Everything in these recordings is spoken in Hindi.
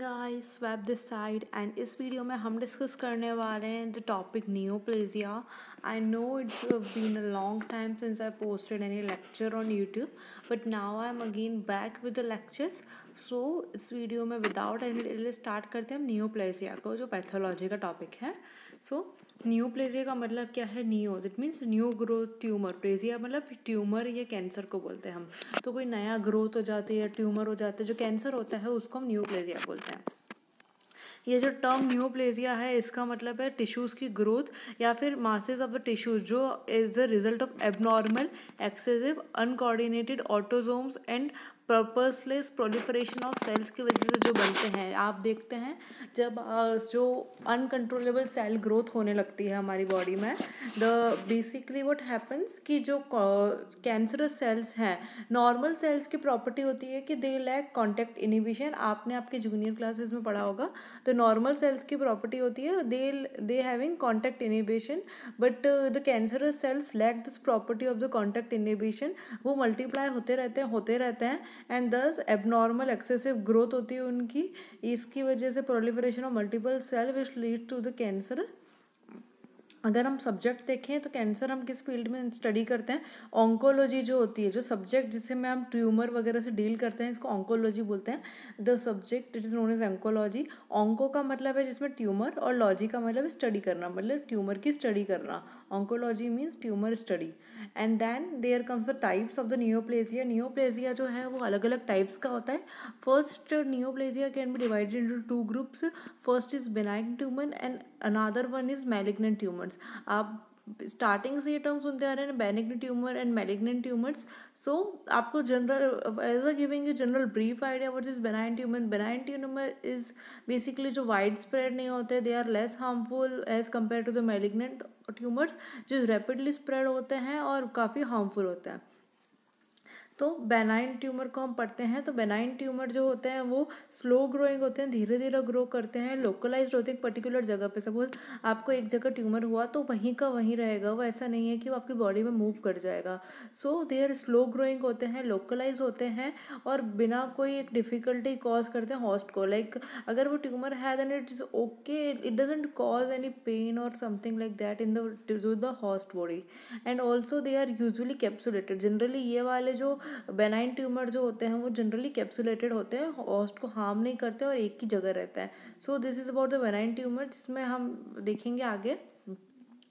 Guys web this side and इस वीडियो में हम डिस्कस करने वाले हैं the topic neoplasia I know it's been a long time since I posted any lecture on YouTube but now I am again back with the lectures so इस वीडियो में विदाउट एनी स्टार्ट करते हैं हम नियो प्लेजिया को जो पैथोलॉजी का टॉपिक है सो so, न्यू प्लेजिया का मतलब क्या है new that means new growth tumour plasia मतलब ट्यूमर या कैंसर को बोलते हैं हम तो कोई नया ग्रोथ हो जाता है या ट्यूमर हो जाता है जो कैंसर होता है उसको हम न्यू प्लेजिया बोलते हैं ये जो टर्म न्यूप्लेजिया है इसका मतलब है टिश्यूज़ की ग्रोथ या फिर मासेज ऑफ द टिश्यूज जो is the result of abnormal excessive uncoordinated autosomes and purposeless proliferation of cells की वजह से जो बनते हैं आप देखते हैं जब जो अनकंट्रोलेबल सेल ग्रोथ होने लगती है हमारी बॉडी में द बेसिकली व्हाट हैपन्स कि जो कैंसरस सेल्स हैं नॉर्मल सेल्स की प्रॉपर्टी होती है कि दे लैक कॉन्टैक्ट इनिबिशन आपने आपके जूनियर क्लासेस में पढ़ा होगा तो नॉर्मल सेल्स की प्रॉपर्टी होती है they they having contact inhibition but the cancerous cells lack this property of the contact inhibition वो मल्टीप्लाई होते रहते हैं होते रहते हैं एंड दस एबनॉर्मल एक्सेसिव ग्रोथ होती है उनकी इसकी वजह से proliferation of multiple cell which lead to the cancer अगर हम सब्जेक्ट देखें तो कैंसर हम किस फील्ड में स्टडी करते हैं ऑन्कोलॉजी जो होती है जो सब्जेक्ट जिससे में हम ट्यूमर वगैरह से डील करते हैं इसको ऑन्कोलॉजी बोलते हैं the subject it is known as oncology onco का मतलब है जिसमें ट्यूमर और लॉजी का मतलब स्टडी करना मतलब ट्यूमर की स्टडी करना oncology means tumour study and then there comes the types of the neoplasia neoplasia जो है वो अलग अलग टाइप्स का होता है first neoplasia can be divided into two groups first is benign tumour and another one is malignant tumours आप स्टार्टिंग से ये टर्म सुनते आ रहे हैं benign tumour and malignant tumours so आपको general as a giving you general brief idea verge is benign tumour benign tumour is basically जो वाइड स्प्रेड नहीं होते they are less harmful as compare to the malignant tumours जो रैपिडली स्प्रेड होते हैं और काफ़ी हार्मफुल होते हैं तो बेनाइन ट्यूमर को हम पढ़ते हैं तो बेनाइन ट्यूमर जो होते हैं वो स्लो ग्रोइंग होते हैं धीरे धीरे ग्रो करते हैं लोकलाइज होते हैं पर्टिकुलर जगह पे सपोज आपको एक जगह ट्यूमर हुआ तो वहीं का वहीं रहेगा वो ऐसा नहीं है कि वो आपकी बॉडी में मूव कर जाएगा सो आर स्लो ग्रोइंग होते हैं लोकलाइज होते हैं और बिना कोई एक डिफ़िकल्टी कॉज करते हैं हॉस्ट को लाइक अगर वो ट्यूमर है then it is okay it doesn't cause any pain और something like that in the the body and also they are usually capsulated generally ये वाले जो बेनाइन ट्यूमर जो होते हैं वो जनरली कैप्सुलेटेड होते हैं होस्ट को हार्म नहीं करते और एक ही जगह रहता है so this is about the benign tumour जिसमें हम देखेंगे आगे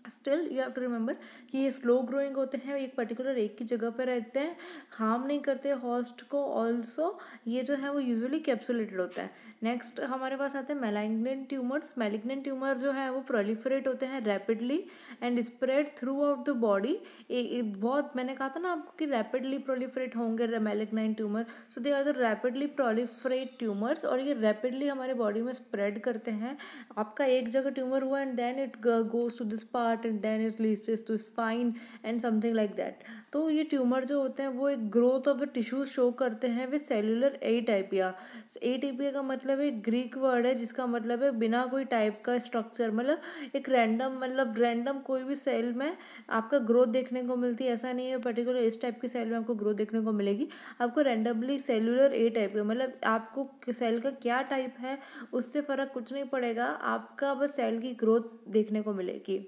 still you have to remember कि ये स्लो ग्रोइंग होते हैं एक पर्टिकुलर एक की जगह पर रहते हैं हार्म नहीं करते हॉस्ट को ऑल्सो ये जो है वो यूजुअली कैप्सुलेटेड होता है नेक्स्ट हमारे पास आते हैं मेलाग्नेंट ट्यूमर्स मेलिग्नेंट ट्यूमर जो है वो प्रोलिफरेट होते हैं rapidly and spread throughout the body बहुत मैंने कहा था ना आपको कि रैपिडली प्रोलिफरेट होंगे malignant tumour so they are the rapidly proliferate tumours और ये रैपिडली हमारे बॉडी में स्प्रेड करते हैं आपका एक जगह ट्यूमर हुआ and then it goes to this part and then it leads to spine and something like that तो ये ट्यूमर जो होते हैं वो एक growth of the tissues show करते हैं विद सेलुलर ए टाइपिया का मतलब मतलब एक ग्रीक वर्ड है जिसका मतलब है बिना कोई टाइप का स्ट्रक्चर मतलब एक रैंडम मतलब रैंडम कोई भी सेल में आपका ग्रोथ देखने को मिलती है ऐसा नहीं है पर्टिकुलर इस टाइप की सेल में आपको ग्रोथ देखने को मिलेगी आपको रैंडमली सेलुलर ए टाइप का मतलब आपको सेल का क्या टाइप है उससे फ़र्क कुछ नहीं पड़ेगा आपका बस सेल की ग्रोथ देखने को मिलेगी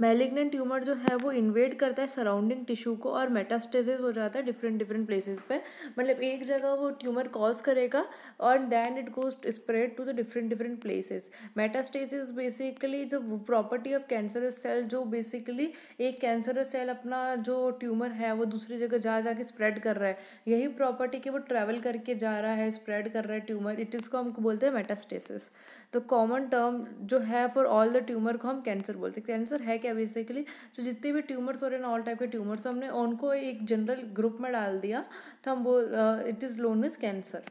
मेलिग्नेंट ट्यूमर जो है वो इन्वेड करता है सराउंडिंग टिश्यू को और मेटास्टेसिस हो जाता है डिफरेंट डिफरेंट प्लेसेस पे मतलब एक जगह वो ट्यूमर कॉज करेगा और then it goes spread to the different different places metastasis basically जो प्रॉपर्टी ऑफ कैंसरस सेल जो बेसिकली एक कैंसरस सेल अपना जो ट्यूमर है वो दूसरी जगह जा जाके स्प्रेड कर रहा है यही प्रॉपर्टी के वो ट्रैवल करके जा रहा है स्प्रेड कर रहा है ट्यूमर इट इसको हम बोलते हैं मेटास्टेसिस तो कॉमन टर्म जो है फॉर ऑल द ट्यूमर को हम कैंसर बोलते हैं कैंसर है क्या क्या बेसिकली जो जितने भी ट्यूमर्स हो रहे हैं ऑल टाइप के ट्यूमर्स हमने उनको एक जनरल ग्रुप में डाल दिया तो हम बोल it is known is cancer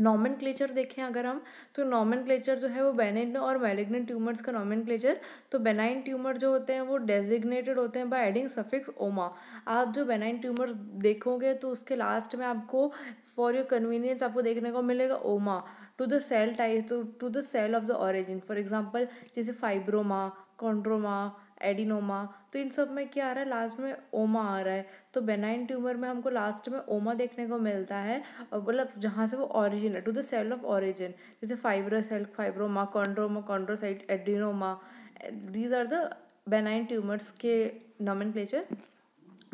nomenclature देखें अगर हम तो नॉमन क्लेचर जो है वो बेनाइन और मेलेग्नेंट ट्यूमर्स का नॉमन क्लेचर तो बेनाइन ट्यूमर जो होते हैं वो डेजिग्नेटेड होते हैं बाय एडिंग सफिक्स ओमा आप जो बेनाइन ट्यूमर्स देखोगे तो उसके लास्ट में आपको फॉर योर कन्वीनियंस आपको देखने को मिलेगा oma to the cell type to the cell of the origin for example जैसे फाइब्रोमा कॉन्ड्रोमा एडिनोमा तो इन सब में क्या आ रहा है लास्ट में ओमा आ रहा है तो बेनाइन ट्यूमर में हमको लास्ट में ओमा देखने को मिलता है और मतलब जहाँ से वो ओरिजिन है to the cell of origin जैसे fibro cell fibroma chondroma chondrocyte adenoma these are the benign tumours के क्लेचर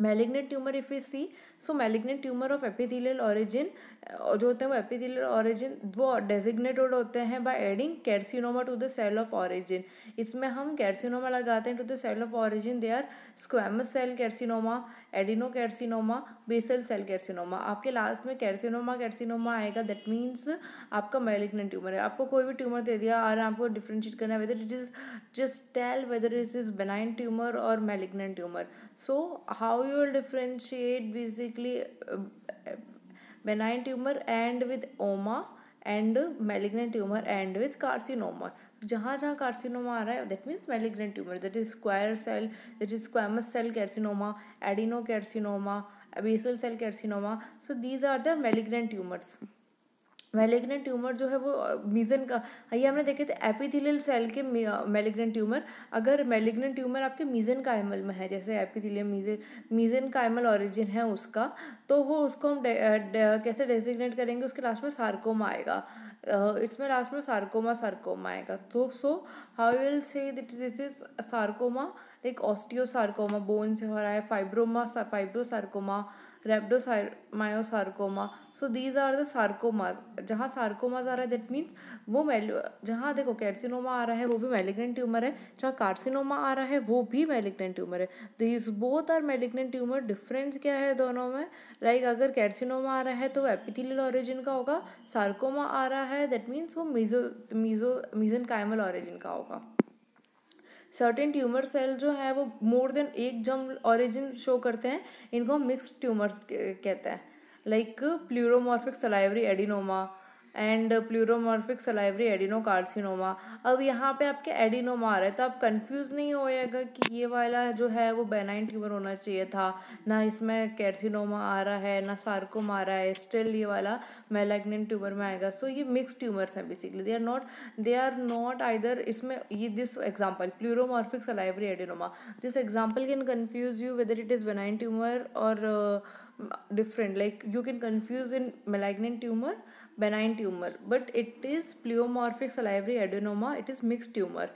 malignant tumour if you see so malignant tumour of epithelial origin जो होते हैं वो एपिथेलियल ऑरिजिन वो डेजिग्नेटेड होते हैं by adding carcinoma to the cell of origin इसमें हम कैर्सिनोमा लगाते हैं to the cell of origin they are squamous cell carcinoma adeno carcinoma basal cell carcinoma आपके लास्ट में कैर्सिनोमा कैर्सिनोमा आएगा दैट मीन्स आपका मेलिग्नेंट ट्यूमर है आपको कोई भी ट्यूमर दे दिया और आपको डिफ्रेंशिएट करना है whether it is just tell whether it is benign tumour और malignant tumour so how you will differentiate basically benign tumour and with oma and malignant tumour and with carcinoma जहाँ जहाँ कार्सिनोमा आ रहा है that means malignant tumour that is square cell that is squamous cell carcinoma adeno carcinoma basal cell carcinoma so these are the malignant tumours malignant tumour जो है वो मीजन का ये हमने देखे थे एपिथिलियल सेल के मेलेग्नेंट ट्यूमर अगर मेलेग्नेंट ट्यूमर आपके मीजन कायमल में है जैसे एपिथिलियम मीजन मीजन कायमल ऑरिजिन है उसका तो वो उसको हम कैसे डेजिग्नेट करेंगे उसके लास्ट में सार्कोमा आएगा इसमें लास्ट में सार्कोमा सार्कोमा आएगा तो सो how will say that this is sarcoma like sarcoma bone से हो रहा है fibroma fibrosarcoma rhabdomyosarcoma so these are the sarcomas जहाँ सार्कोमाज आ रहा है दैट मीन्स वो मेलो जहाँ देखो कैर्सिनोमा आ रहा है वो भी मेलिग्नेंट ट्यूमर है जहाँ कार्सिनोमा आ रहा है वो भी मेलिग्नेंट ट्यूमर है तो is both are malignant tumour difference क्या है दोनों में लाइक like, अगर कैर्सिनोमा आ रहा है तो एपिथिलियल ओरिजिन का होगा सार्कोमा आ रहा है दैट मीन्स वो meso meso mesenchymal origin का होगा सर्टेन ट्यूमर सेल जो है वो मोर देन एक जम ऑरिजिन शो करते हैं इनको हम मिक्स ट्यूमर्स कहते हैं like pleomorphic salivary adenoma and pleomorphic salivary adenocarcinoma अब यहाँ पे आपके एडिनोमा आ रहा है तो आप कंफ्यूज नहीं होएगा कि ये वाला जो है वो बेनाइन ट्यूमर होना चाहिए था ना इसमें कैर्सिनोमा आ रहा है ना सार्कोम आ रहा है स्टिल ये वाला मेलेग्नेंट ट्यूमर में आएगा सो so, ये मिक्स ट्यूमर्स हैं basically they are not they are not either इसमें ये this example pleomorphic salivary adenoma this example can confuse you whether it is benign tumour और uh, different like you can confuse in malignant tumor benign tumor but it is pleomorphic salivary adenoma it is mixed tumor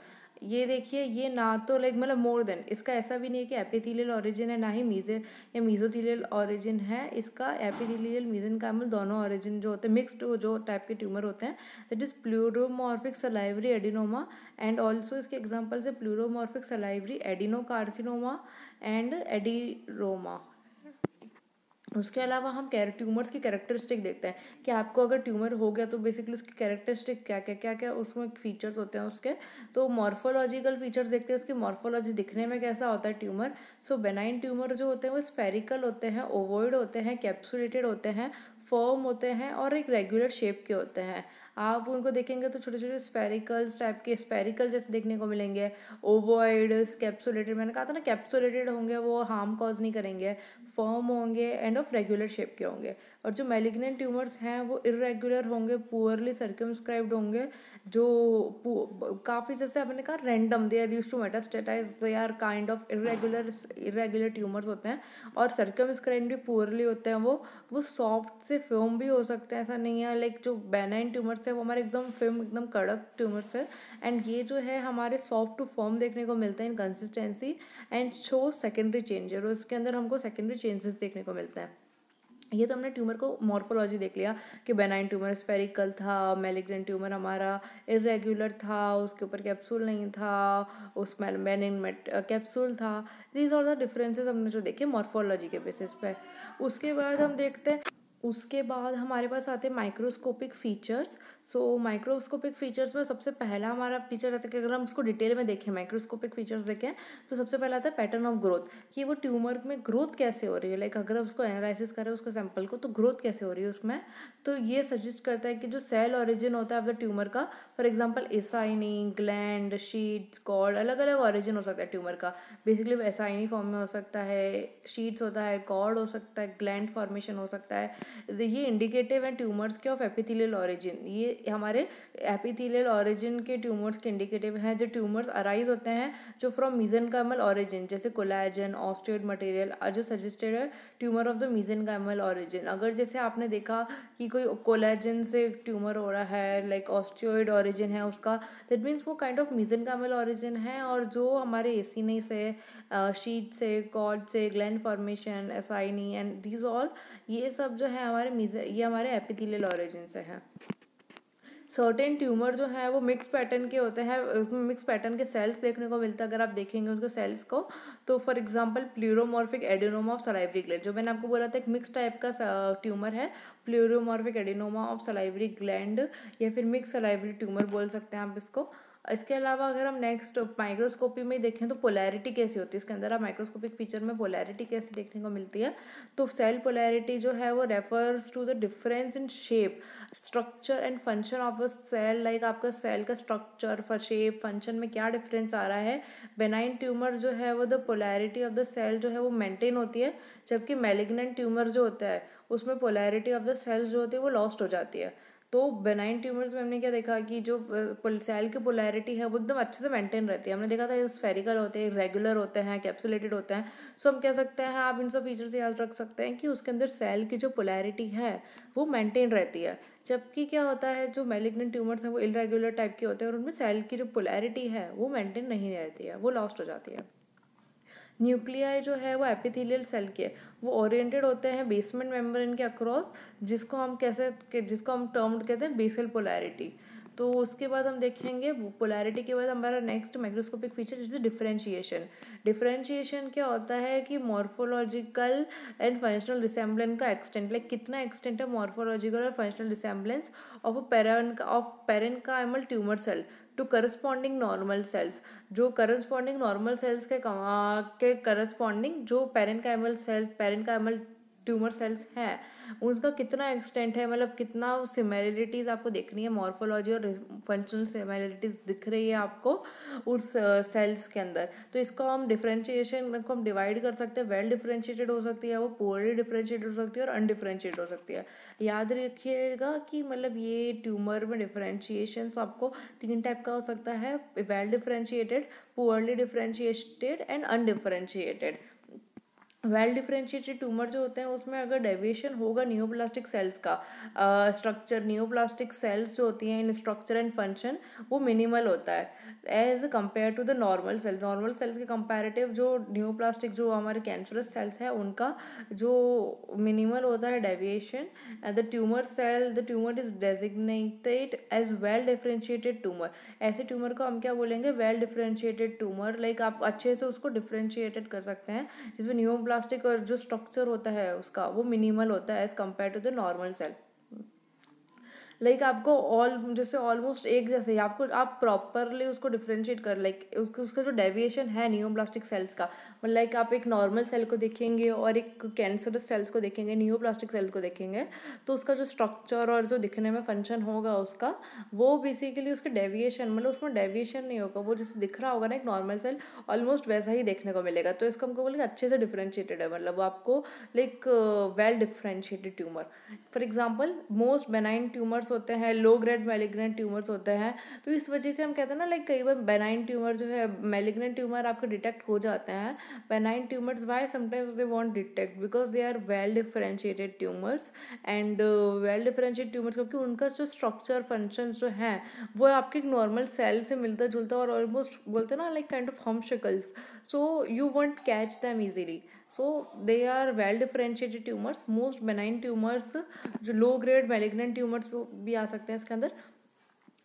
ये देखिए ये ना तो लाइक मतलब मोर देन इसका ऐसा भी नहीं है कि एपिथेलियल ऑरिजिन है ना ही मीजे या मीजोथीलियल ऑरिजिन है इसका एपिथेलियल मीजन कैमल दोनों ओरिजिन जो होते हैं मिक्स्ड जो टाइप के ट्यूमर होते हैं that is pleomorphic salivary adenoma and also इसके एग्जाम्पल्स है pleomorphic salivary adenocarcinoma and adenoma उसके अलावा हम कैर ट्यूमर्स की कैरेक्टरिस्टिक देखते हैं कि आपको अगर ट्यूमर हो गया तो बेसिकली उसकी कैरेक्टरिस्टिक क्या क्या क्या क्या उसमें फीचर्स होते हैं उसके तो मॉर्फोलॉजिकल फीचर्स देखते हैं उसकी मॉर्फोलॉजी दिखने में कैसा होता है ट्यूमर सो बेनाइन ट्यूमर जो होते हैं वो स्पेरिकल होते हैं ओवोइड होते हैं कैप्सुलेटेड होते हैं फॉर्म होते हैं और एक रेगुलर शेप के होते हैं आप उनको देखेंगे तो छोटे छोटे स्पेरिकल्स टाइप के स्पेरिकल जैसे देखने को मिलेंगे ओवॉइड कैप्सुलेटेड मैंने कहा था ना कैप्सुलेटेड होंगे वो हार्म कॉज नहीं करेंगे फॉर्म होंगे एंड ऑफ रेगुलर शेप के होंगे और जो मेलिग्नेंट ट्यूमर्स हैं वो इरेगुलर होंगे पुअरली सर्कम्सक्राइब्ड होंगे जो काफ़ी जैसे आपने कहा random they are use to metastasize they are kind of irregular irregular tumours होते हैं और सर्कमस्क्राइब्ड भी पुअरली होते हैं वो वो सॉफ्ट से फिल्म भी हो सकते हैं ऐसा नहीं है लाइक जो बेनाइन ट्यूमर्स है वो हमारे एकदम फिल्म एकदम कड़क ट्यूमर्स है एंड ये जो है हमारे सॉफ्ट टू फॉर्म देखने को मिलते हैं in consistency and show secondary changes और उसके अंदर हमको सेकेंडरी चेंजेस देखने को मिलते हैं ये तो हमने ट्यूमर को मॉर्फोलॉजी देख लिया कि बेनाइन ट्यूमर स्फेरिकल था मेलिग्रेंट ट्यूमर हमारा इरेगुलर था उसके ऊपर कैप्सूल नहीं था उसमें बेनिन मेट कैप्सूल था दीज और द डिफरेंसेस हमने जो देखे मॉर्फोलॉजी के बेसिस पे उसके बाद हम देखते हैं उसके बाद हमारे पास आते हैं microscopic features so microscopic features में सबसे पहला हमारा फीचर रहता है कि अगर हम उसको डिटेल में देखें माइक्रोस्कोपिक फीचर्स देखें तो सबसे पहला आता है पैटर्न ऑफ ग्रोथ कि वो ट्यूमर में ग्रोथ कैसे हो रही है लाइक अगर उसको एनालिसिस करें उसको सैम्पल को तो ग्रोथ कैसे हो रही है उसमें तो ये सजेस्ट करता है कि जो सेल ऑरिजिन होता है अगर ट्यूमर का for example acini gland sheets cord अलग अलग ऑरिजिन हो सकता है ट्यूमर का बेसिकली एसाइनी फॉर्म में हो सकता है शीट्स होता है कॉर्ड हो सकता है ग्लैंड फॉर्मेशन हो सकता है ये इंडिकेटिव है ट्यूमर्स के ऑफ एपिथेलियल ऑरिजिन ये हमारे एपिथेलियल ऑरिजिन के ट्यूमर्स के इंडिकेटिव हैं जो ट्यूमर्स अराइज होते हैं जो फ्रॉम मीजन कैमल ऑरिजिन जैसे कोलाजन ऑस्टेड मटेरियल जो सजेस्टेड है tumour of the mesenchymal origin अगर जैसे आपने देखा कि कोई कोलाजन से ट्यूमर हो रहा है लाइक ऑस्टियोइड ऑरिजिन है उसका दैट मीन्स वो kind of mesenchymal origin है और जो हमारे नहीं से शीट से कॉड से gland formation acini and these all ये सब जो है हमारे मीज ये हमारे एपिथिलियल ऑरिजिन से हैं सर्टेन ट्यूमर जो है वो मिक्स पैटर्न के होते हैं मिक्स पैटर्न के सेल्स देखने को मिलता है अगर आप देखेंगे उसके सेल्स को तो for example pleomorphic adenoma of salivary gland जो मैंने आपको बोला था एक मिक्स टाइप का ट्यूमर है pleomorphic adenoma of salivary gland या फिर मिक्स सलाइवरी ट्यूमर बोल सकते हैं आप इसको इसके अलावा अगर हम नेक्स्ट माइक्रोस्कोपी में देखें तो पोलैरिटी कैसी होती है इसके अंदर आप माइक्रोस्कोपिक फीचर में पोलैरिटी कैसी देखने को मिलती है तो सेल पोलैरिटी जो है वो refers to the difference in shape structure and function of a cell like आपका सेल का स्ट्रक्चर फॉर शेप फंक्शन में क्या डिफरेंस आ रहा है बेनाइन ट्यूमर जो है वो the polarity of the cell जो है वो मेंटेन होती है जबकि मेलिग्नेंट ट्यूमर जो होता है उसमें पोलैरिटी ऑफ द सेल्स जो होती है वो लॉस्ट हो जाती है तो बेनाइन ट्यूमर्स में हमने क्या देखा कि जो सेल की पोलैरिटी है वो एकदम अच्छे से मेंटेन रहती है हमने देखा था ये स्फेरिकल होते हैं रेगुलर होते हैं कैप्सुलेटेड होते हैं सो हम कह सकते हैं आप इन सब फीचर्स याद रख सकते हैं कि उसके अंदर सेल की जो पोलैरिटी है वो मेंटेन रहती है जबकि क्या होता है जो मेलिग्नेंट ट्यूमर्स हैं वो इरेगुलर टाइप के होते हैं और उनमें सेल की जो पोलैरिटी है वो मेंटेन नहीं रहती है वो लॉस्ट हो जाती है न्यूक्लियाई जो है वो एपिथेलियल सेल के वो ओरिएंटेड होते हैं बेसमेंट मेम्ब्रेन के अक्रॉस जिसको हम कैसे जिसको हम टर्म्ड कहते हैं बेसल पोलैरिटी तो उसके बाद हम देखेंगे पोलैरिटी के बाद हमारा next microscopic feature is differentiation differentiation क्या होता है कि मॉर्फोलॉजिकल एंड फंक्शनल रिसेम्बलेंस का एक्सटेंट लाइक कितना एक्सटेंट है मॉर्फोलॉजिकल और functional resemblance of parenchyma of parenchymal tumour cell to corresponding normal cells जो करस्पॉन्डिंग नॉर्मल सेल्स के के करस्पॉन्डिंग जो parenchymal cells parenchymal tumour cells हैं उनका कितना एक्सटेंट है मतलब कितना सिमिलरिटीज़ आपको देखनी है मॉर्फोलॉजी और फंक्शनल सिमिलरिटीज़ दिख रही है आपको उस सेल्स के अंदर तो इसको हम डिफ्रेंशिएशन को हम डिवाइड कर सकते हैं वेल डिफ्रेंशिएटेड हो सकती है वो पोअरली डिफ्रेंशिएट हो सकती है और अनडिफ्रेंशिएट हो सकती है याद रखिएगा कि मतलब ये ट्यूमर में डिफ्रेंशिएशन आपको तीन टाइप का हो सकता है well differentiated poorly differentiated and undifferentiated well differentiated tumour जो होते हैं उसमें अगर डेविएशन होगा न्यूप्लास्टिक सेल्स का स्ट्रक्चर न्यूप्लास्टिक सेल्स जो होती हैं इन स्ट्रक्चर एंड फंक्शन वो मिनिमल होता है as compare to the normal cells normal cells के कंपैरेटिव जो न्यूप्लास्टिक जो हमारे कैंसरस सेल्स हैं उनका जो मिनिमल होता है deviation and the tumour cell the tumour is designated as well differentiated tumour ऐसे ट्यूमर को हम क्या बोलेंगे वेल डिफ्रेंशिएटेड ट्यूमर लाइक आप अच्छे से उसको डिफ्रेंशिएटेड कर सकते हैं जिसमें न्यूप्लास्टिक प्लास्टिक और जो स्ट्रक्चर होता है उसका वो मिनिमल होता है as compare to the normal cell like like आपको ऑल जैसे ऑलमोस्ट एक जैसे ही आपको आप प्रॉपरली उसको डिफ्रेंशिएट कर लाइक like, उसके उसका जो डेविएशन है प्लास्टिक सेल्स का मतलब लाइक आप एक नॉर्मल सेल को देखेंगे और एक कैंसरस सेल्स को देखेंगे प्लास्टिक सेल्स को देखेंगे तो उसका जो स्ट्रक्चर और जो दिखने में फंक्शन होगा उसका वो बेसिकली उसके डेविएशन मतलब उसमें डेविएशन नहीं होगा वो जैसे दिख रहा होगा ना एक नॉर्मल सेल ऑलमोस्ट वैसा ही देखने को मिलेगा तो इसको हमको बोले अच्छे से डिफ्रेंशिएटेड है मतलब वो आपको like well differentiated tumour for example most benign tumours होते हैं लो ग्रेड मेलिग्नेंट ट्यूमर्स होते हैं तो इस वजह से हम कहते हैं ना लाइक कई बार बेनाइन ट्यूमर जो है मेलिग्नेंट ट्यूमर आपके डिटेक्ट हो जाते हैं benign tumours why sometimes they won't detect because they are well differentiated tumours and well differentiate tumours क्योंकि उनका जो स्ट्रक्चर फंक्शन जो हैं वो आपके एक नॉर्मल सेल से मिलता जुलता और ऑलमोस्ट बोलते हैं ना लाइक काइंड ऑफ हम शिकल्स so you won't catch them easily so they are well differentiated tumours most benign tumours जो लो ग्रेड मेलेग्नेंट ट्यूमर्स भी आ सकते हैं इसके अंदर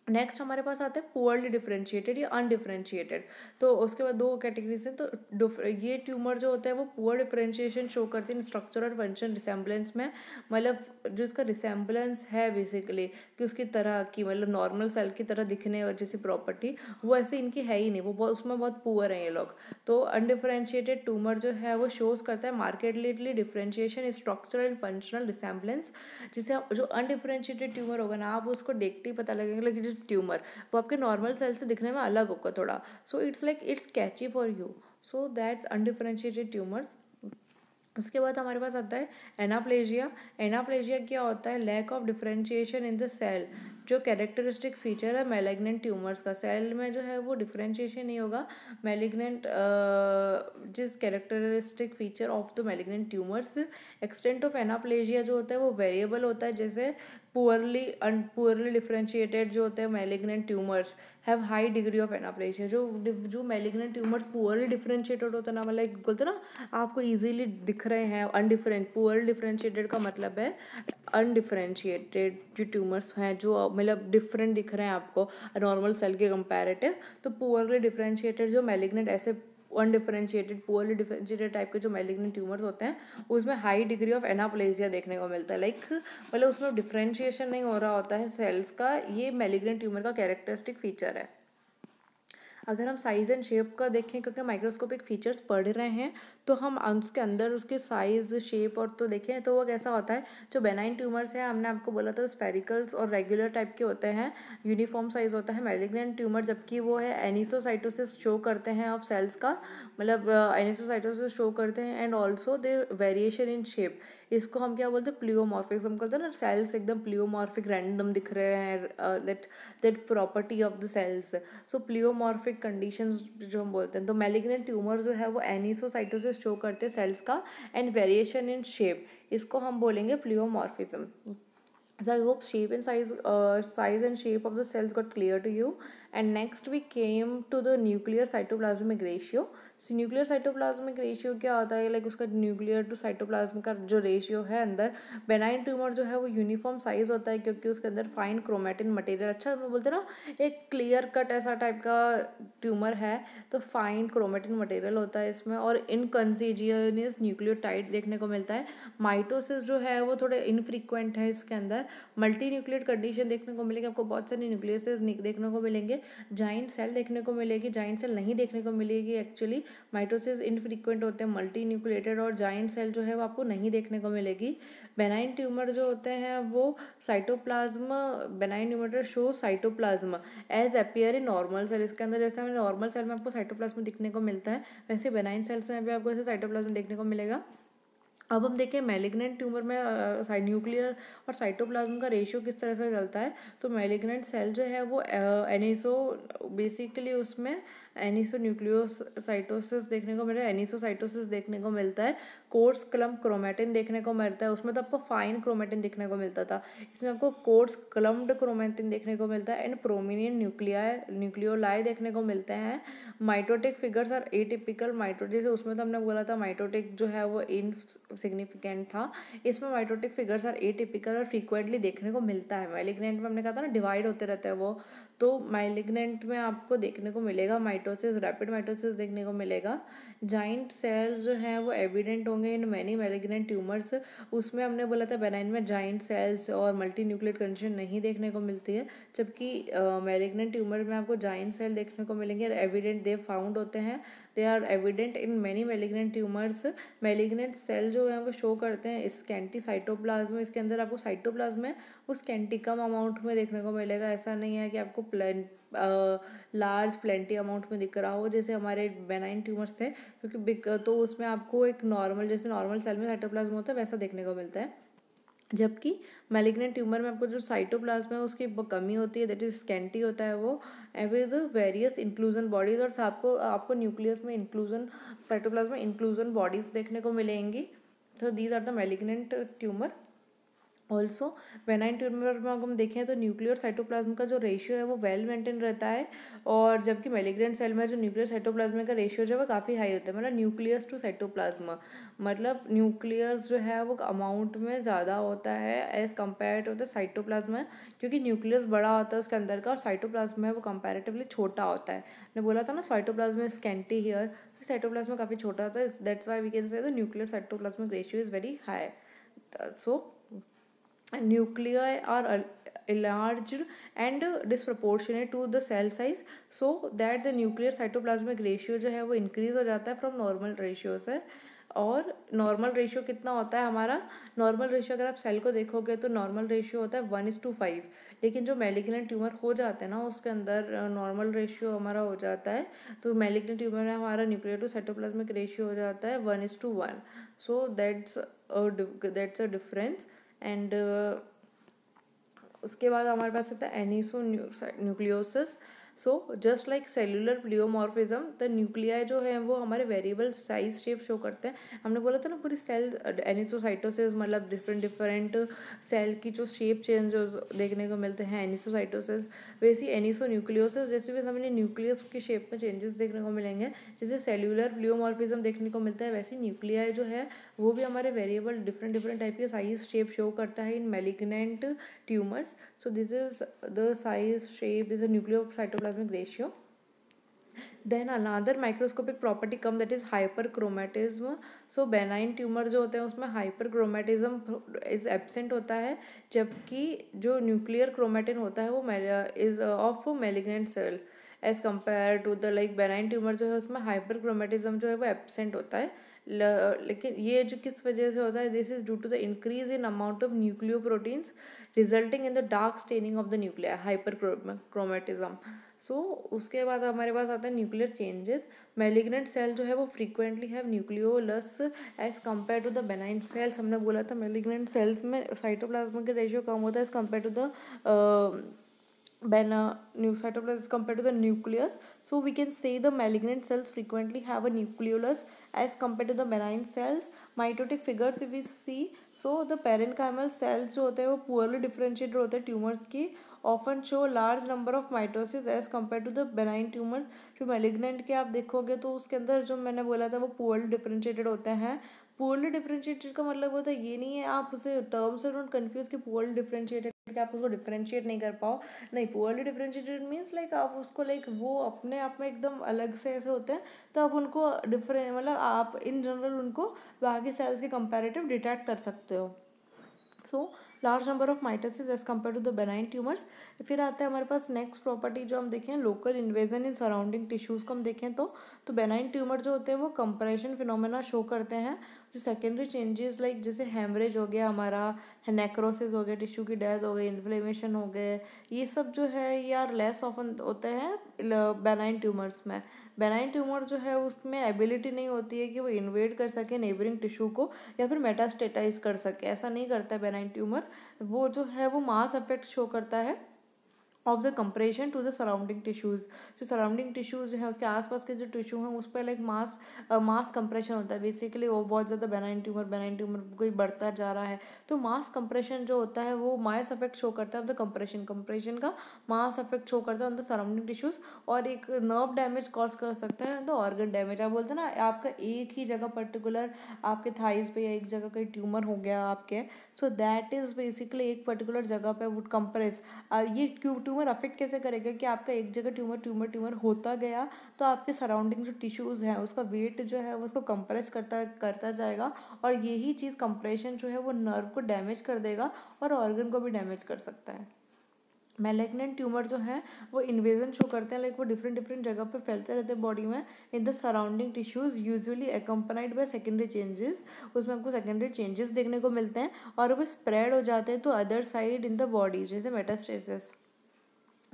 नेक्स्ट हमारे पास आता है पुअरली डिफ्रेंशिएटेड या अनडिफ्रेंशिएटेड तो उसके बाद दो कैटेगरीज हैं तो ये ट्यूमर जो होता है वो पुअर डिफ्रेंशिएशन शो करते हैं स्ट्रक्चर और फंक्शन रिसेम्बलेंस में मतलब जो इसका रिसेम्बलेंस है बेसिकली कि उसकी तरह की मतलब नॉर्मल सेल की तरह दिखने जैसी प्रॉपर्टी वो ऐसे इनकी है ही नहीं वो बहुत उसमें बहुत पुअर हैं ये लोग तो अनडिफ्रेंशिएटेड ट्यूमर जो है वो शोज करता है markedly differentiation structural functional resemblance जिसे जो अनडिफ्रेंशिएटेड ट्यूमर होगा ना आप उसको देखते ही पता लगेगा लेकिन दिस ट्यूमर वो आपके नॉर्मल सेल से दिखने में अलग होगा थोड़ा so it's like it's catchy for you so that's undifferentiated tumours उसके बाद हमारे पास आता है एनाप्लेजिया एनाप्लेजिया क्या होता है lack of differentiation in the cell जो कैरेक्टरिस्टिक फीचर है मेलेग्नेंट ट्यूमर्स का सेल में जो है वो डिफ्रेंशिएशन नहीं होगा मेलेग्नेंट uh, जिस characteristic feature of the malignant tumours extent of anaplasia जो होता है वो वेरिएबल होता है जैसे पुअरली अन पुअरली डिफ्रेंशिएटेड जो होते हैं malignant tumours have high degree of anaplasia जो जो मेलिग्नेंट ट्यूमर्स पुअरली डिफ्रेंशिएटेड होते हैं ना मतलब बोलते ना आपको ईजिली दिख रहे हैं अनडिफरेंट पुअरली डिफ्रेंशिएटेड का मतलब है अनडिफ्रेंशिएटेड जो ट्यूमर्स हैं जो मतलब डिफरेंट दिख रहे हैं आपको नॉर्मल सेल के कंपेरेटिव तो पुअरली डिफ्रेंशिएटेड जो मेलिग्नेंट ऐसे अनडिफ्रेंशिएटेड पोअरली डिफरेंशिएटेड टाइप के जो मेलिग्नेंट ट्यूमर्स होते हैं उसमें हाई डिग्री ऑफ एनाप्लेजिया देखने को मिलता है लाइक मतलब उसमें डिफ्रेंशिएशन नहीं हो रहा होता है सेल्स का ये मेलिग्नेंट ट्यूमर का कैरेक्टरिस्टिक फीचर है अगर हम साइज़ एंड शेप का देखें क्योंकि माइक्रोस्कोपिक फीचर्स पढ़ रहे हैं तो हम अं, उसके अंदर उसके साइज़ शेप और तो देखें तो वो कैसा होता है जो बेनाइन ट्यूमर्स है हमने आपको बोला था स्पेरिकल्स और रेगुलर टाइप के होते हैं यूनिफॉर्म साइज़ होता है मेलेग्नेंट ट्यूमर जबकि वो है एनिसोसाइटोसिस शो करते हैं ऑफ सेल्स का मतलब एनिसोसाइटोसिस शो करते हैं and also they variation in shape इसको हम क्या बोलते हैं प्लियोमॉर्फिक हम कहते हैं ना सेल्स एकदम प्लियोमॉर्फिक रैंडम दिख रहे हैं that that property of the cells so pleomorphic condition जो हम बोलते हैं तो मेलेग्नेंट ट्यूमर जो है वो एनिसोसाइटोसिस शो करते हैं सेल्स का एंड वेरिएशन इन शेप इसको हम बोलेंगे pleomorphism so I hope shape and size size and shape of the cells got clear to you and next we came to the nuclear cytoplasmic ratio so nuclear cytoplasmic ratio क्या होता है like उसका nuclear to cytoplasm का जो ratio है अंदर benign tumor जो है वो uniform size होता है क्योंकि उसके अंदर fine chromatin material अच्छा मैं बोलते ना एक clear cut ऐसा type का tumor है तो fine chromatin material होता है इसमें और inconspicuous nucleotide देखने को मिलता है mitosis जो है वो थोड़े infrequent है इसके अंदर multinucleate condition कंडीशन देखने को मिलेगी आपको बहुत सारे न्यूक्लियसेस देखने को मिलेंगे जॉइंट सेल देखने को मिलेगी जॉइंट सेल नहीं देखने को मिलेगी एक्चुअली माइटोसिस इनफ्रीक्वेंट होते हैं मल्टी न्यूक्लेटेड और जॉइंट सेल जो है वो आपको नहीं देखने को मिलेगी बेनाइन ट्यूमर जो होते हैं वो cytoplasm benign tumour show cytoplasm as appear in normal cell इसके अंदर जैसे हमें नॉर्मल सेल में आपको साइटोप्लाज्म दिखने को मिलता है वैसे बेनाइन सेल्स में भी आपको ऐसे साइटोप्लाज्म देखने को मिलेगा अब हम देखें मेलिग्नेंट ट्यूमर में साइड न्यूक्लियर और साइटोप्लाज्म का रेशियो किस तरह से चलता है तो मेलिग्नेंट सेल जो है वो एनिसो बेसिकली उसमें एनिसो न्यूक्लियोसाइटोसिस देखने को मिलता है एनिसोसाइटोसिस देखने को मिलता है कोर्स क्लम क्रोमेटिन देखने को मिलता है उसमें तो आपको फाइन क्रोमेटिन देखने को मिलता था इसमें आपको कोर्स क्लम्ड क्रोमेटिन देखने को मिलता है एंड प्रोमिनियन न्यूक्लिया न्यूक्लियोलाई देखने को मिलते हैं माइटोटिक फिगर्स और ए टिपिकल माइटोटिक उसमें तो हमने बोला था माइटोटिक जो है वो इन सिग्निफिकेंट था इसमें माइटोटिक फिगर्स और ए टिपिकल और फ्रीक्वेंटली देखने को मिलता है माइलिग्नेंट में हमने कहा था ना डिवाइड होते रहते हैं वो तो माइलिग्नेंट में आपको देखने को मिलेगा माइटो माइटोसिस रैपिड माइटोसिस देखने को मिलेगा जाइंट सेल्स जो हैं वो एविडेंट होंगे इन मैनी मेलेग्रेंट ट्यूमर्स उसमें हमने बोला था बेनाइन में जाइंट सेल्स और मल्टी न्यूक्लियर कंडीशन नहीं देखने को मिलती है जबकि मेलेग्रेंट ट्यूमर में आपको जाइंट सेल देखने को मिलेंगे एविडेंट दे फाउंड होते हैं they are evident in many malignant tumours malignant cell जो है वो शो करते हैं स्कैंटी साइटोप्लाज्म इसके अंदर आपको साइटोप्लाज्म है वो स्कैंटी कम अमाउंट में देखने को मिलेगा ऐसा नहीं है कि आपको प्लान लार्ज प्लेंटी अमाउंट में दिख रहा हो जैसे हमारे बेनाइन ट्यूमर्स थे क्योंकि तो उसमें आपको एक नॉर्मल जैसे नॉर्मल सेल में साइटोप्लाज्म होता है वैसा देखने को मिलता है जबकि मेलिग्नेंट ट्यूमर में आपको जो साइटोप्लाज्म है उसकी कमी होती है दैट इज स्कैंटी होता है वो विद वेरियस इंक्लूजन बॉडीज और आपको आपको न्यूक्लियस में इंक्लूजन साइटोप्लाज्म में इंक्लूजन बॉडीज देखने को मिलेंगी तो these are the malignant tumour also वेनाइन ट्यूमर में अगर हम देखें तो न्यूक्लियर साइटोप्लाज्म का जो रेशियो है वो वेल मेंटेन रहता है और जबकि मेलिग्रेंट सेल में जो न्यूक्लियर साइटोप्लाज्म का रेशियो जो है वो काफ़ी हाई होता है मतलब न्यूक्लियस टू साइटोप्लाज्म मतलब न्यूक्लियस जो है वो अमाउंट में ज़्यादा होता है as compare to the cytoplasm क्योंकि न्यूक्लियस बड़ा होता है उसके अंदर का और साइटोप्लाज्म है वो कंपेरेटिवली छोटा होता है मैंने बोला था ना साइटोप्लाज्म इज कैंटी हियर तो साइटोप्लाज्म काफ़ी छोटा होता है that's why we can say the nuclear cytoplasmic ratio is very high so nuclear are enlarge and disproportionate to the cell size so that the nuclear cytoplasmic ratio जो है वो इंक्रीज़ हो जाता है फ्रॉम नॉर्मल रेशियो से और नॉर्मल रेशियो कितना होता है हमारा नॉर्मल रेशियो अगर आप सेल को देखोगे तो नॉर्मल रेशियो होता है वन इज़ टू फाइव लेकिन जो मेलिग्नेंट ट्यूमर हो जाते हैं ना उसके अंदर नॉर्मल रेशियो हमारा हो जाता है तो मेलिग्नेंट ट्यूमर में हमारा न्यूक्लियर टू साइटोप्लाज्मिक रेशियो हो जाता है one is to one so that's that's a difference and uh, उसके बाद हमारे पास आता है new nucleosis so just like cellular pleomorphism the nuclei जो है वो हमारे वेरिएबल साइज शेप शो करते हैं हमने बोला था ना पूरी सेल एनिसोसाइटोसिस मतलब डिफरेंट डिफरेंट सेल की जो शेप चेंज देखने को मिलते हैं एनिसोसाइटोसिस वैसी एनिसो न्यूक्लियोसिस जैसे भी हमें न्यूक्लियस की शेप में चेंजेस देखने को मिलेंगे जैसे सेल्यूलर प्लियोमॉर्फिज्म देखने को मिलता है वैसी न्यूक्लिया जो है वो भी हमारे वेरिएबल डिफरेंट डिफरेंट टाइप के साइज शेप शो करता है in malignant tumours so this is the size shape this nucleo cytoplasm cytoplasmic ratio then another microscopic property come that is hyperchromatism so benign tumour जो होते हैं उसमें हाइपर क्रोमेटिज्म इज एबसेंट होता है जबकि जो न्यूक्लियर क्रोमेटिन होता है वो is of malignant cell as compare to the like benign tumour जो है उसमें हाइपर क्रोमेटिज्म जो है वो एबसेंट होता है लेकिन ये जो किस वजह से होता है this is due to the increase in amount of nucleo proteins resulting in the dark staining of the nuclear hyperchromatism so उसके बाद हमारे पास आता है न्यूक्लियर चेंजेस मेलिग्नेंट सेल जो है वो frequently have nucleolus as compare to the benign cells हमने बोला था मेलिग्नेंट सेल्स में साइटोप्लाज्मा के रेशियो कम होता है as compare to the Bena nucleocytoplasm as compared to the nucleus. So we can say the malignant cells frequently have a nucleolus as compared to the benign cells. Mitotic figures if we see, so the parenchymal cells जो होते हैं वो poorly differentiated होते हैं tumors की often show large number of mitosis as compared to the benign tumors. जो malignant के आप देखोगे तो उसके अंदर जो मैंने बोला था वो poorly differentiated होते हैं पोअरली डिफ्रेंशिएटेड का मतलब होता है ये नहीं है आप उसे टर्म से डोंट कन्फ्यूज कि पोअरली डिफ्रेंशिएटेड कि आप उसको डिफ्रेंशिएट नहीं कर पाओ नहीं पुअरली डिफ्रेंशिएटेड मीन्स लाइक आप उसको लाइक वो अपने आप में एकदम अलग से ऐसे होते हैं तो आप उनको डिफरेंट मतलब आप इन जनरल उनको बाकी सेल्स के कंपेरेटिव डिटेक्ट कर सकते हो so large number of mitosis as compare to the benign tumours फिर आते हैं हमारे पास नेक्स्ट प्रॉपर्टी जो हम देखें local invasion in surrounding tissues को हम देखें तो तो बेनाइन ट्यूमर जो होते हैं वो कंप्रेशन फिनोमेना शो करते हैं जो सेकेंडरी चेंजेस लाइक जैसे हेमरेज हो गया हमारा नेक्रोसिस हो गया टिश्यू की डेथ हो गई इन्फ्लेमेशन हो गए ये सब जो है यार लेस ऑफन होते हैं बेनाइन ट्यूमर्स में बेनाइन ट्यूमर जो है उसमें एबिलिटी नहीं होती है कि वो इन्वेड कर सके नेबरिंग टिश्यू को या फिर मेटास्टेटाइज कर सके ऐसा नहीं करता है बेनाइन ट्यूमर वो जो है वो मास अफेक्ट शो करता है of the compression to the surrounding tissues जो सराउंडिंग टिश्यूज़ हैं उसके आसपास के जो टिश्यू हैं उस पर लाइक मास मास कंप्रेशन होता है बेसिकली वो बहुत ज़्यादा बेनाइन ट्यूमर बेनाइन ट्यूमर कोई बढ़ता जा रहा है तो मास कंप्रेशन जो होता है वो मास अफेक्ट शो करता है ऑफ द कंप्रेशन कंप्रेशन का मास अफेक्ट शो करता है ऑन द सराउंडिंग टिश्यूज़ और एक नर्व डैमेज कॉज कर सकता है द ऑर्गन डैमेज आप बोलते हैं ना आपका एक ही जगह पर्टिकुलर आपके थाइज पे या एक जगह कहीं ट्यूमर हो गया आपके सो दैट इज़ बेसिकली एक पर्टिकुलर जगह पे वुड कंप्रेस ये क्यू ट्यूमर अफेक्ट कैसे करेगा कि आपका एक जगह ट्यूमर ट्यूमर ट्यूमर होता गया तो आपके सराउंडिंग जो टिश्यूज़ हैं उसका वेट जो है वो उसको कंप्रेस करता करता जाएगा और यही चीज़ कंप्रेशन जो है वो नर्व को डैमेज कर देगा और ऑर्गन को भी डैमेज कर सकता है मेलेग्नेंट ट्यूमर जो है वो इन्वेजन शो करते हैं लाइक वो डिफरेंट डिफरेंट जगह पे फैलते रहते हैं बॉडी में in the surrounding tissues usually accompanied by secondary changes उसमें आपको सेकेंडरी चेंजेस देखने को मिलते हैं और वो स्प्रेड हो जाते हैं तो other side in the body जैसे मेटास्टेसिस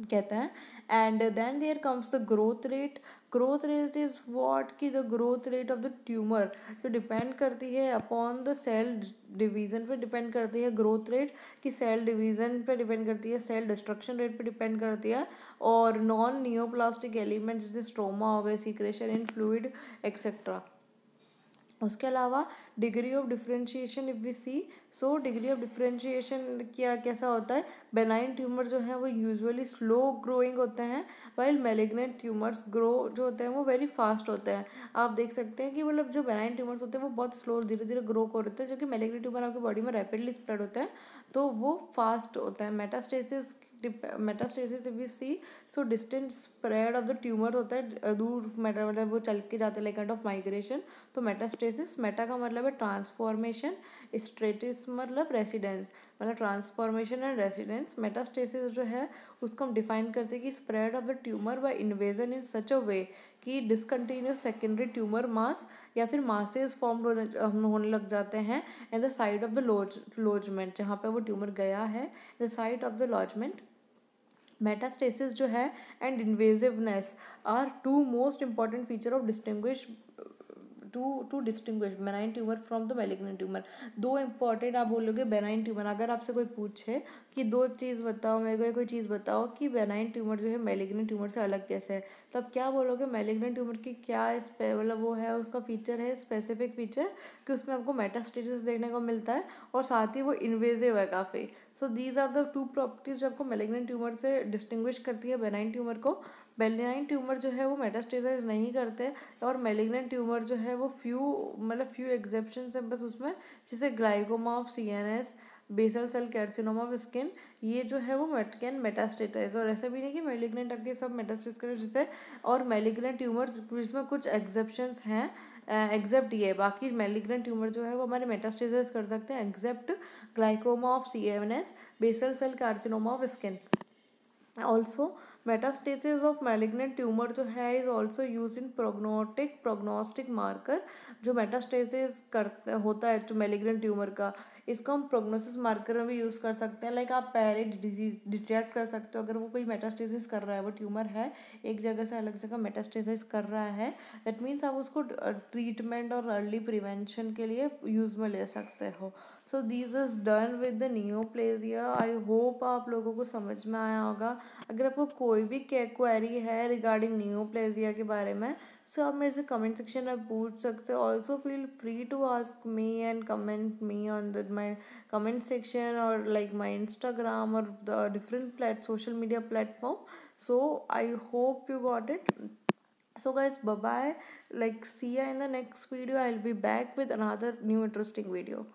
कहते हैं and then there comes the growth rate growth rate is what की the growth rate of the tumour जो डिपेंड करती है अपॉन द सेल डिवीज़न पे डिपेंड करती है ग्रोथ रेट की सेल डिवीज़न पे डिपेंड करती है सेल डिस्ट्रक्शन रेट पे डिपेंड करती है और नॉन नियोप्लास्टिक एलिमेंट जैसे स्ट्रोमा हो गए सीक्रेशन इन फ्लूड एक्सेट्रा उसके अलावा degree of differentiation if we see so degree of differentiation क्या कैसा होता है बेनाइन ट्यूमर जो है वो यूजुअली स्लो ग्रोइंग होते हैं वाइल मेलेग्नेंट ट्यूमर्स ग्रो जो होते हैं वो वेरी फास्ट होते हैं आप देख सकते हैं कि मतलब जो बेनाइन ट्यूमर्स होते हैं वो बहुत स्लो धीरे धीरे ग्रो कर होते हैं जो कि मेलेग्नेंट ट्यूमर आपकी बॉडी में रैपिडली स्प्रेड होते हैं तो वो फास्ट होता है metastasis metastasis we see so distant spread of the tumour होता है दूर मेटा मतलब वो चल के जाते लाइक ऑफ माइग्रेशन तो मेटास्टेसिस मेटा का मतलब है ट्रांसफॉर्मेशन स्ट्रेटिस मतलब रेसिडेंस मतलब ट्रांसफॉर्मेशन एंड रेसिडेंस मेटास्टेसिस जो है उसको हम डिफाइन करते हैं कि spread of the tumour by invasion in such a way कि डिसकंटिन्यूस सेकेंडरी ट्यूमर मास या फिर मासेज फॉर्म होने लग जाते हैं at the side of the lodge lodgement जहाँ पर वो ट्यूमर गया है the side of the lodgement metastasis जो है and invasiveness are two most important feature of distinguish to to distinguish benign tumour from the malignant tumour दो इंपॉर्टेंट आप बोलोगे बेनाइन ट्यूमर अगर आपसे कोई पूछे कि दो चीज़ बताओ मेरे को कोई चीज़ बताओ कि बेनाइन ट्यूमर जो है मेलिग्नेंट ट्यूमर से अलग कैसे है तो आप क्या बोलोगे मेलिग्नेंट ट्यूमर की क्या स्पे मतलब वो है उसका फीचर है स्पेसिफिक फीचर कि उसमें आपको मेटास्टेटिस देखने को मिलता है और साथ ही वो इन्वेजिव है काफ़ी so these are the two properties जो आपको मेलेग्नेंट ट्यूमर से डिस्टिंग्विश करती है बेनाइन ट्यूमर को बेलिनाइन ट्यूमर जो है वो मेटास्टेसाइज नहीं करते और मेलिग्नेंट ट्यूमर जो है वो फ्यू मतलब फ्यू एग्जेप्शन है बस उसमें जैसे glioma of C N S basal cell carcinoma of skin ये जो है वो मेट कैन मेटास्टेटाइज और ऐसा भी नहीं कि मेलिग्नेंट आपके सब मेटास्टेस करें जैसे और मेलिग्नेंट ट्यूमर जिसमें कुछ एग्जेप्शंस हैं एक्सेप्ट ये बाकी मेलिग्नेंट ट्यूमर जो है वो हमारे मेटास्टेजाइज कर सकते हैं except glioma of C N S basal cell carcinoma of skin also metastasis of malignant tumour जो है is also use in prognostic prognostic marker जो मेटास्टेसिस करता होता है जो मेलिग्नेंट ट्यूमर का इसको हम प्रोग्नोसिस मार्कर में भी यूज़ कर सकते हैं लाइक आप पैर डिजीज डिटेक्ट कर सकते हो अगर वो कोई मेटास्टेसिस कर रहा है वो ट्यूमर है एक जगह से अलग जगह मेटास्टेसिस कर रहा है दैट मीन्स आप उसको ट्रीटमेंट और अर्ली प्रिवेंशन के लिए यूज़ में ले सकते हो so this is done with the anaplasia I hope आप लोगों को समझ में आया होगा अगर आपको कोई भी क्वेरी है रिगार्डिंग प्लेजिया के बारे में सो आप मेरे से कमेंट सेक्शन में पूछ सकते हो also feel free to ask me and comment me on the my comment section और लाइक माई इंस्टाग्राम और the different plate social media platform so I hope you got it so guys bye like see I in the next video I will be back with another new interesting video